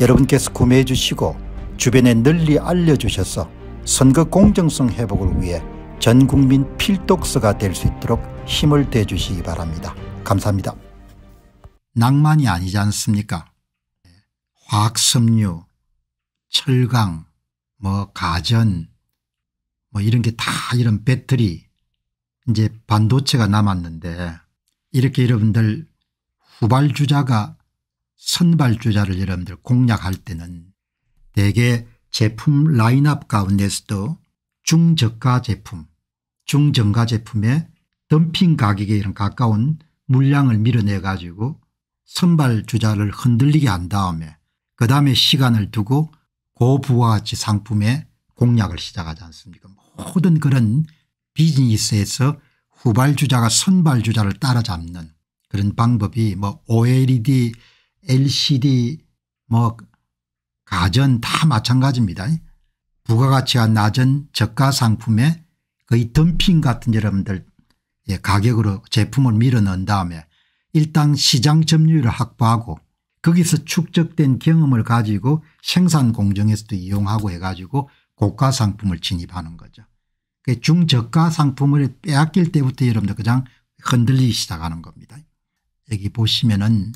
여러분께서 구매해 주시고 주변에 널리 알려주셔서 선거 공정성 회복을 위해 전국민 필독서가 될 수 있도록 힘을 대주시기 바랍니다. 감사합니다. 낭만이 아니지 않습니까 화학섬유 철강 뭐 가전 뭐 이런 게 다 이런 배터리 이제 반도체가 남았는데 이렇게 여러분들 후발주자가 선발주자를 여러분들 공략할 때는 대개 제품 라인업 가운데서도 중저가 제품 중저가 제품에 덤핑 가격에 이런 가까운 물량을 밀어내 가지고 선발주자를 흔들리게 한 다음에 그 다음에 시간을 두고 고부와 가치 상품에 공략을 시작하지 않습니까 모든 그런 비즈니스에서 후발주자가 선발주자를 따라잡는 그런 방법이 뭐 OLED LCD 뭐 가전 다 마찬가지입니다. 부가가치가 낮은 저가 상품에 거의 그 덤핑 같은 여러분들 예, 가격으로 제품을 밀어넣은 다음에 일당 시장 점유율을 확보하고 거기서 축적된 경험을 가지고 생산 공정에서도 이용하고 해가지고 고가 상품을 진입하는 거죠. 중저가 상품을 빼앗길 때부터 여러분들 그냥 흔들리기 시작하는 겁니다. 여기 보시면은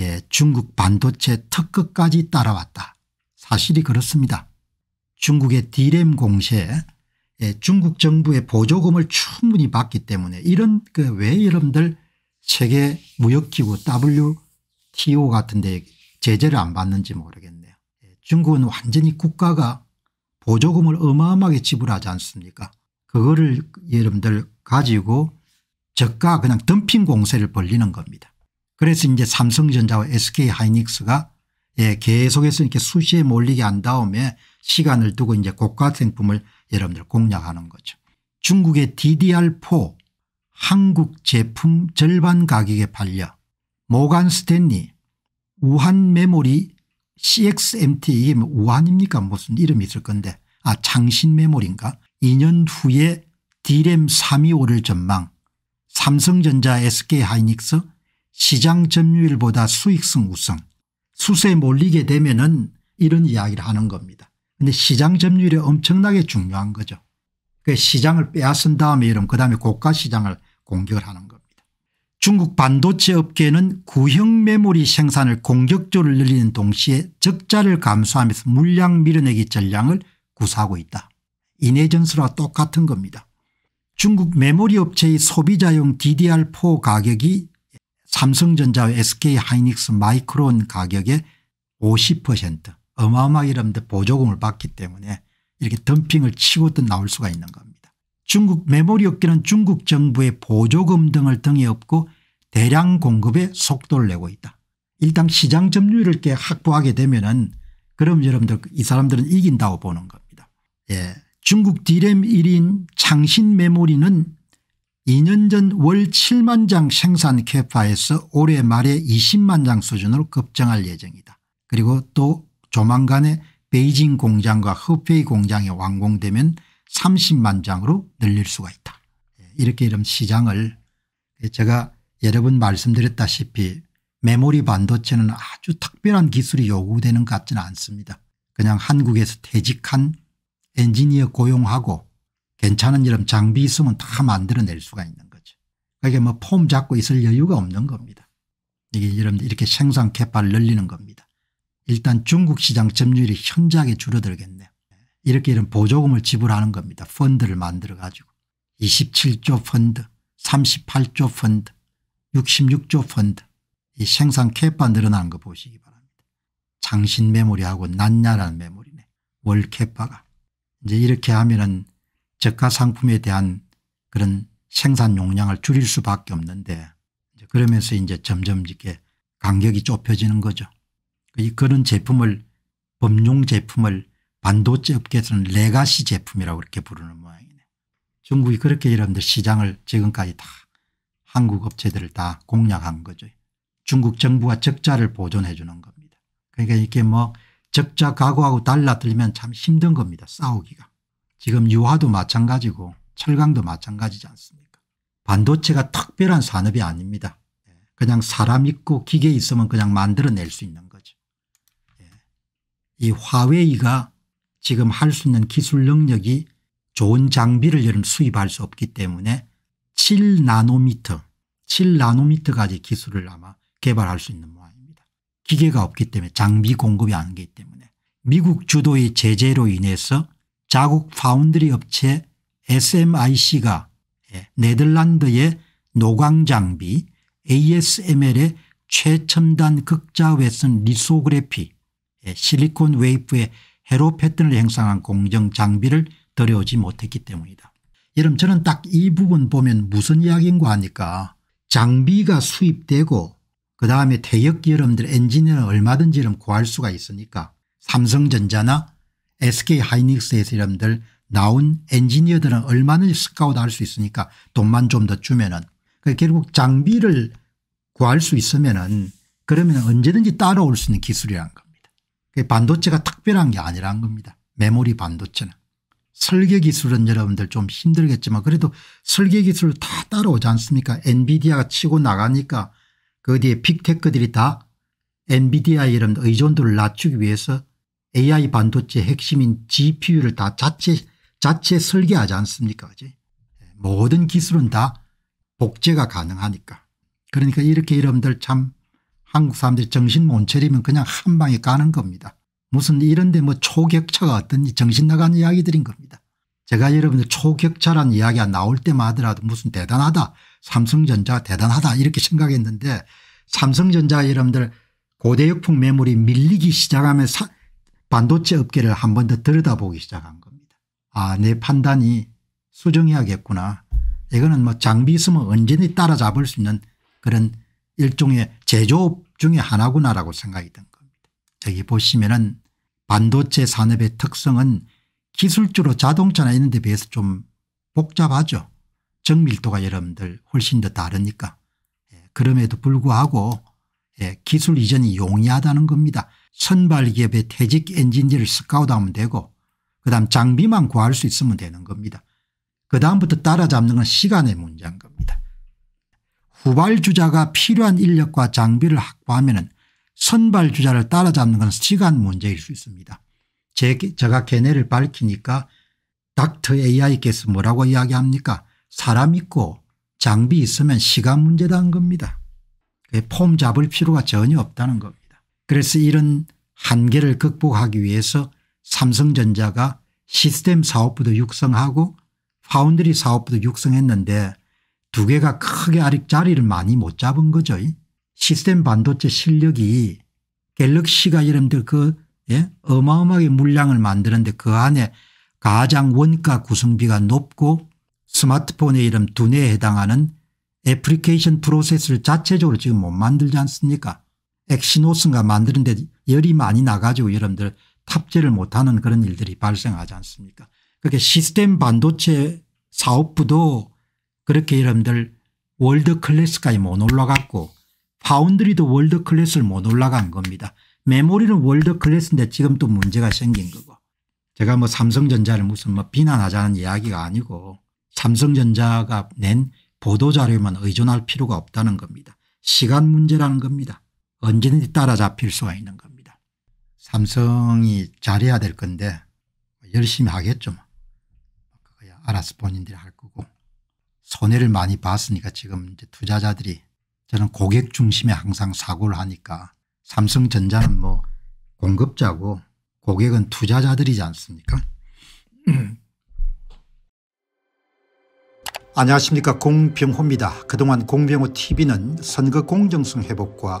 예, 중국 반도체 특급까지 따라왔다. 사실이 그렇습니다. 중국의 디램 공시 예, 중국 정부의 보조금을 충분히 받기 때문에 이런 그왜 여러분들 세계 무역기구 WTO 같은 데 제재를 안 받는지 모르겠네요. 예, 중국은 완전히 국가가 보조금을 어마어마하게 지불하지 않습니까 그거를 여러분들 가지고 저가 그냥 덤핑 공세를 벌리는 겁니다. 그래서 이제 삼성전자와 SK하이닉스가 예, 계속해서 이렇게 수시에 몰리게 한 다음에 시간을 두고 이제 고가 생품을 여러분들 공략하는 거죠. 중국의 DDR4 한국 제품 절반 가격에 팔려 모간 스탠리 우한 메모리 CXMT 이게 뭐 우한입니까 무슨 이름이 있을 건데 아 창신 메모리인가 2년 후에 디램 325를 전망 삼성전자 SK하이닉스 시장 점유율보다 수익성 우선 수세에 몰리게 되면 은 이런 이야기를 하는 겁니다. 근데 시장 점유율이 엄청나게 중요한 거죠. 그 시장을 빼앗은 다음에 이런 그다음에 고가 시장을 공격을 하는 겁니다. 중국 반도체 업계는 구형 메모리 생산을 공격적으로 늘리는 동시에 적자를 감수하면서 물량 밀어내기 전략을 구사하고 있다. 이내 전술과 똑같은 겁니다. 중국 메모리 업체의 소비자용 DDR4 가격이 삼성전자와 SK하이닉스 마이크론 가격의 50% 어마어마하게 여러분들 보조금을 받기 때문에 이렇게 덤핑을 치고도 나올 수가 있는 겁니다. 중국 메모리 업계는 중국 정부의 보조금 등을 등에 업고 대량 공급에 속도를 내고 있다. 일단 시장 점유율을 이렇게 확보하게 되면 은 그럼 여러분들 이 사람들은 이긴다고 보는 겁니다. 예. 중국 디램 1인 창신 메모리는 2년 전 월 7만 장 생산 캐파에서 올해 말에 20만 장 수준으로 급증할 예정이다. 그리고 또 조만간에 베이징 공장과 허페이 공장이 완공되면 30만 장으로 늘릴 수가 있다. 예, 이렇게 이런 시장을 제가 여러 분 말씀드렸다시피 메모리 반도체는 아주 특별한 기술이 요구되는 것 같지는 않습니다. 그냥 한국에서 퇴직한 엔지니어 고용하고 괜찮은 이름 장비 있으면 다 만들어낼 수가 있는 거죠. 그게 뭐 폼 잡고 있을 여유가 없는 겁니다. 이게 여러분 이렇게 생산 캐파를 늘리는 겁니다. 일단 중국 시장 점유율이 현저하게 줄어들겠네요. 이렇게 이런 보조금을 지불하는 겁니다. 펀드를 만들어 가지고 27조 펀드 38조 펀드 66조 펀드 이 생산 캐파 늘어나는 거 보시기 바랍니다. 장신 메모리하고 난야라는 메모리네. 월 캐파가. 이제 이렇게 하면은 저가 상품에 대한 그런 생산 용량을 줄일 수밖에 없는데 그러면서 이제 점점 이렇게 간격이 좁혀지는 거죠. 그런 제품을 범용 제품을 반도체 업계에서는 레가시 제품이라고 이렇게 부르는 모양이네. 중국이 그렇게 여러분들 시장을 지금까지 다 한국 업체들을 다 공략한 거죠. 중국 정부가 적자를 보존해 주는 겁니다. 그러니까 이렇게 뭐 적자 각오하고 달라들면 참 힘든 겁니다. 싸우기가. 지금 유화도 마찬가지고 철강도 마찬가지지 않습니까 반도체가 특별한 산업이 아닙니다. 예. 그냥 사람 있고 기계 있으면 그냥 만들어낼 수 있는 거죠. 예. 이 화웨이가 지금 할 수 있는 기술 능력이 좋은 장비를 여름 수입할 수 없기 때문에 7나노미터 7나노미터까지 기술을 아마 개발할 수 있는 모양입니다. 기계가 없기 때문에 장비 공급이 안 되기 때문에 미국 주도의 제재로 인해서 자국 파운드리 업체 SMIC가 예, 네덜란드의 노광장비 ASML의 최첨단 극자 외선 리소그래피 예, 실리콘 웨이프의 헤로 패턴을 형상한 공정 장비를 들여오지 못했기 때문이다. 여러분 저는 딱 이 부분 보면 무슨 이야기인가 하니까 장비가 수입되고 그다음에 대역기 여러분들 엔지니어는 얼마든지 구할 수가 있으니까 삼성전자나 SK 하이닉스에서 여러분들 나온 엔지니어들은 얼마든지 스카우트 할수 있으니까 돈만 좀 더 주면은 그러니까 결국 장비를 구할 수 있으면은 그러면 언제든지 따라올 수 있는 기술이란 겁니다. 반도체가 특별한 게 아니란 겁니다. 메모리 반도체는. 설계 기술은 여러분들 좀 힘들겠지만 그래도 설계 기술 다 따라오지 않습니까 엔비디아가 치고 나가니까 그 뒤에 빅테크들이 다 엔비디아의 이런 의존도를 낮추기 위해서 AI 반도체 핵심인 GPU를 다 자체 자체 설계하지 않습니까? 그지? 모든 기술은 다 복제가 가능하니까. 그러니까 이렇게 여러분들참 한국 사람들이 정신 못 차리면 그냥 한 방에 가는 겁니다. 무슨 이런데 뭐 초격차가 어떤 지 정신 나간 이야기들인 겁니다. 제가 여러분들 초격차란 이야기가 나올 때만 하더라도 무슨 대단하다 삼성전자가 대단하다 이렇게 생각했는데 삼성전자 여러분들 고대역풍 매물이 밀리기 시작하면 반도체 업계를 한 번 더 들여다보기 시작한 겁니다. 아내 판단이 수정해야겠구나. 이거는 뭐 장비 있으면 언제든 따라잡을 수 있는 그런 일종의 제조업 중의 하나구나라고 생각이 든 겁니다. 여기 보시면은 반도체 산업의 특성은 기술적로 자동차나 이런 데 비해서 좀 복잡하죠. 정밀도가 여러분들 훨씬 더 다르니까. 예, 그럼에도 불구하고 예, 기술 이전이 용이하다는 겁니다. 선발기업의 퇴직 엔진지를 스카우트하면 되고 그다음 장비만 구할 수 있으면 되는 겁니다. 그다음부터 따라잡는 건 시간의 문제인 겁니다. 후발주자가 필요한 인력과 장비를 확보하면 선발주자를 따라잡는 건 시간 문제일 수 있습니다. 제, 제가 걔네를 밝히니까 닥터 AI께서 뭐라고 이야기합니까 사람 있고 장비 있으면 시간 문제다는 겁니다. 폼 잡을 필요가 전혀 없다는 겁니다. 그래서 이런 한계를 극복하기 위해서 삼성전자가 시스템 사업부도 육성하고 파운드리 사업부도 육성했는데 두 개가 크게 아직 자리를 많이 못 잡은 거죠. 시스템 반도체 실력이 갤럭시가 여러분들 그 예? 어마어마하게 물량을 만드는데 그 안에 가장 원가 구성비가 높고 스마트폰의 이름 두뇌에 해당하는 애플리케이션 프로세스를 자체적으로 지금 못 만들지 않습니까 엑시노스가 만드는데 열이 많이 나가지고 여러분들 탑재를 못하는 그런 일들이 발생하지 않습니까 그렇게 시스템 반도체 사업부도 그렇게 여러분들 월드 클래스까지 못 올라갔고 파운드리도 월드 클래스를 못 올라간 겁니다. 메모리는 월드 클래스인데 지금 또 문제가 생긴 거고 제가 뭐 삼성전자를 무슨 뭐 비난하자는 이야기가 아니고 삼성전자가 낸 보도자료에만 의존할 필요가 없다는 겁니다. 시간 문제라는 겁니다. 언제든지 따라잡힐 수가 있는 겁니다. 삼성이 잘해야 될 건데 열심히 하겠죠. 뭐. 그거야 알아서 본인들이 할 거고 손해를 많이 봤으니까 지금 이제 투자자들이 저는 고객 중심에 항상 사고를 하니까 삼성전자는 뭐 공급자고 고객은 투자자들이지 않습니까 안녕하십니까 공병호입니다. 그동안 공병호 tv는 선거 공정성 회복과